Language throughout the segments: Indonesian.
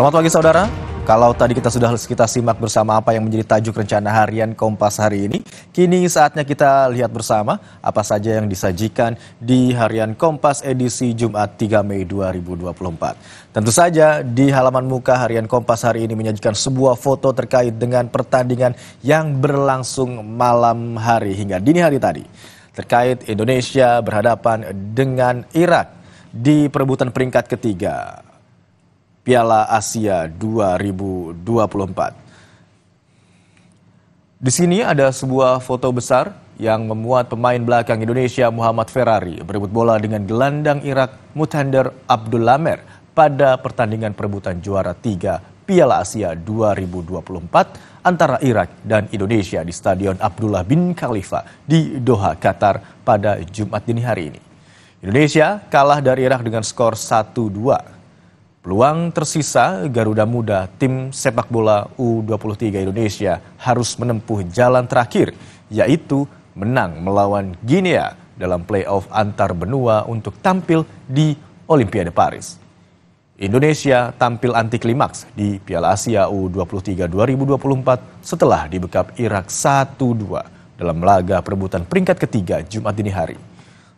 Selamat pagi saudara. Kalau tadi kita sudah kita simak bersama apa yang menjadi tajuk rencana harian Kompas hari ini, kini saatnya kita lihat bersama apa saja yang disajikan di harian Kompas edisi Jumat 3 Mei 2024. Tentu saja di halaman muka harian Kompas hari ini menyajikan sebuah foto terkait dengan pertandingan yang berlangsung malam hari hingga dini hari tadi. Terkait Indonesia berhadapan dengan Irak di perebutan peringkat ketiga. Piala Asia 2024. Di sini ada sebuah foto besar yang memuat pemain belakang Indonesia Muhammad Ferrari berebut bola dengan gelandang Irak Muthander Abdul Lamer pada pertandingan perebutan juara 3 Piala Asia 2024 antara Irak dan Indonesia di Stadion Abdullah bin Khalifa di Doha, Qatar pada Jumat dini hari ini. Indonesia kalah dari Irak dengan skor 1-2. Peluang tersisa Garuda Muda tim sepak bola U23 Indonesia harus menempuh jalan terakhir yaitu menang melawan Guinea dalam playoff antar benua untuk tampil di Olimpiade Paris. Indonesia tampil anti klimaks di Piala Asia U23 2024 setelah dibekap Irak 1-2 dalam laga perebutan peringkat ketiga Jumat dini hari.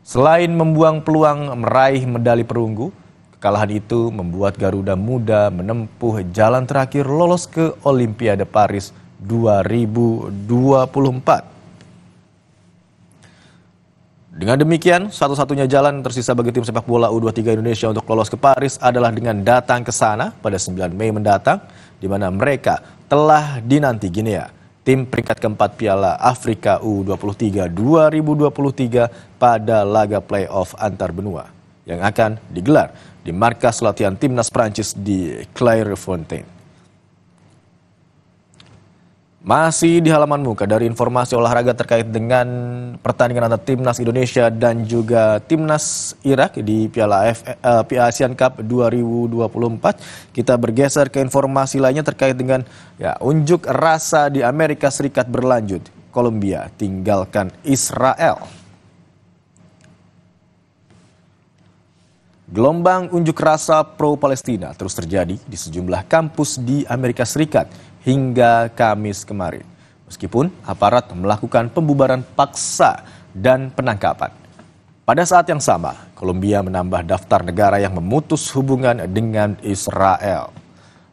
Selain membuang peluang meraih medali perunggu, Kalahan itu membuat Garuda Muda menempuh jalan terakhir lolos ke Olimpiade Paris 2024. Dengan demikian, satu-satunya jalan tersisa bagi tim sepak bola U23 Indonesia untuk lolos ke Paris adalah dengan datang ke sana pada 9 Mei mendatang, di mana mereka telah dinanti Guinea. Tim peringkat keempat Piala Afrika U23 2023 pada laga playoff antar benua yang akan digelar di markas latihan timnas Prancis di Clairefontaine. Masih di halaman muka dari informasi olahraga terkait dengan pertandingan antara timnas Indonesia dan juga timnas Irak di Piala F, eh, Piala Asian Cup 2024. Kita bergeser ke informasi lainnya terkait dengan ya, unjuk rasa di Amerika Serikat berlanjut. Kolombia tinggalkan Israel. Gelombang unjuk rasa pro-Palestina terus terjadi di sejumlah kampus di Amerika Serikat hingga Kamis kemarin. Meskipun aparat melakukan pembubaran paksa dan penangkapan. Pada saat yang sama, Kolombia menambah daftar negara yang memutus hubungan dengan Israel.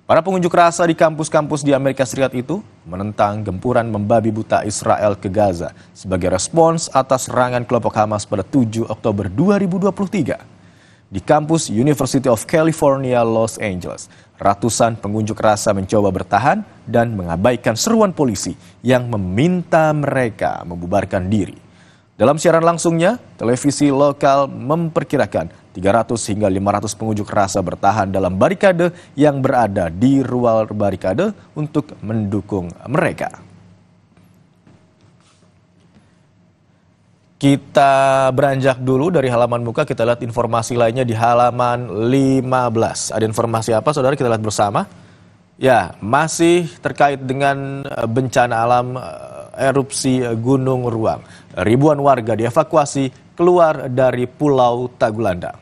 Para pengunjuk rasa di kampus-kampus di Amerika Serikat itu menentang gempuran membabi buta Israel ke Gaza sebagai respons atas serangan kelompok Hamas pada 7 Oktober 2023 di kampus University of California, Los Angeles. Ratusan pengunjuk rasa mencoba bertahan dan mengabaikan seruan polisi yang meminta mereka membubarkan diri. Dalam siaran langsungnya, televisi lokal memperkirakan 300 hingga 500 pengunjuk rasa bertahan dalam barikade yang berada di ruang barikade untuk mendukung mereka. Kita beranjak dulu dari halaman muka, kita lihat informasi lainnya di halaman 15. Ada informasi apa saudara kita lihat bersama? Ya, masih terkait dengan eh, bencana alam eh, erupsi Gunung Ruang. Ribuan warga dievakuasi keluar dari Pulau Tagulandang.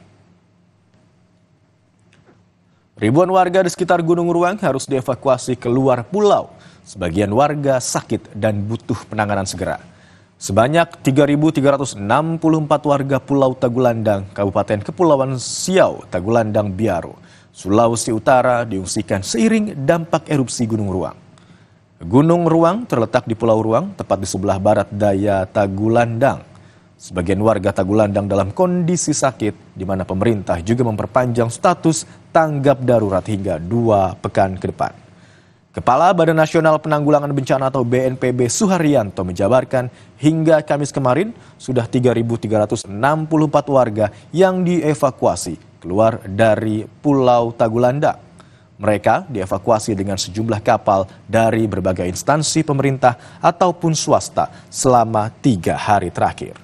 Ribuan warga di sekitar Gunung Ruang harus dievakuasi keluar pulau. Sebagian warga sakit dan butuh penanganan segera. Sebanyak 3.364 warga Pulau Tagulandang, Kabupaten Kepulauan Siau, Tagulandang, Biaro, Sulawesi Utara diungsikan seiring dampak erupsi Gunung Ruang. Gunung Ruang terletak di Pulau Ruang, tepat di sebelah barat daya Tagulandang. Sebagian warga Tagulandang dalam kondisi sakit, di mana pemerintah juga memperpanjang status tanggap darurat hingga dua pekan ke depan. Kepala Badan Nasional Penanggulangan Bencana atau BNPB Suharyanto menjabarkan hingga Kamis kemarin sudah 3.364 warga yang dievakuasi keluar dari Pulau Tagulanda. Mereka dievakuasi dengan sejumlah kapal dari berbagai instansi pemerintah ataupun swasta selama tiga hari terakhir.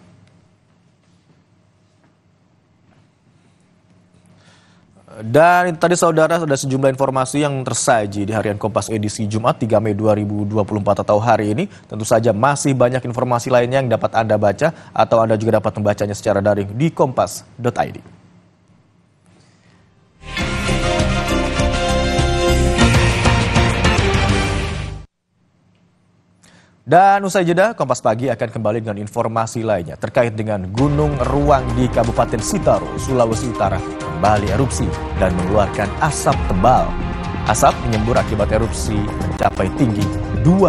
Dan tadi saudara sudah sejumlah informasi yang tersaji di harian Kompas edisi Jumat 3 Mei 2024 atau hari ini. Tentu saja masih banyak informasi lainnya yang dapat Anda baca atau Anda juga dapat membacanya secara daring di kompas.id. Dan usai jeda, Kompas Pagi akan kembali dengan informasi lainnya terkait dengan Gunung Ruang di Kabupaten Sitaro, Sulawesi Utara kembali erupsi dan mengeluarkan asap tebal. Asap menyembur akibat erupsi mencapai tinggi 2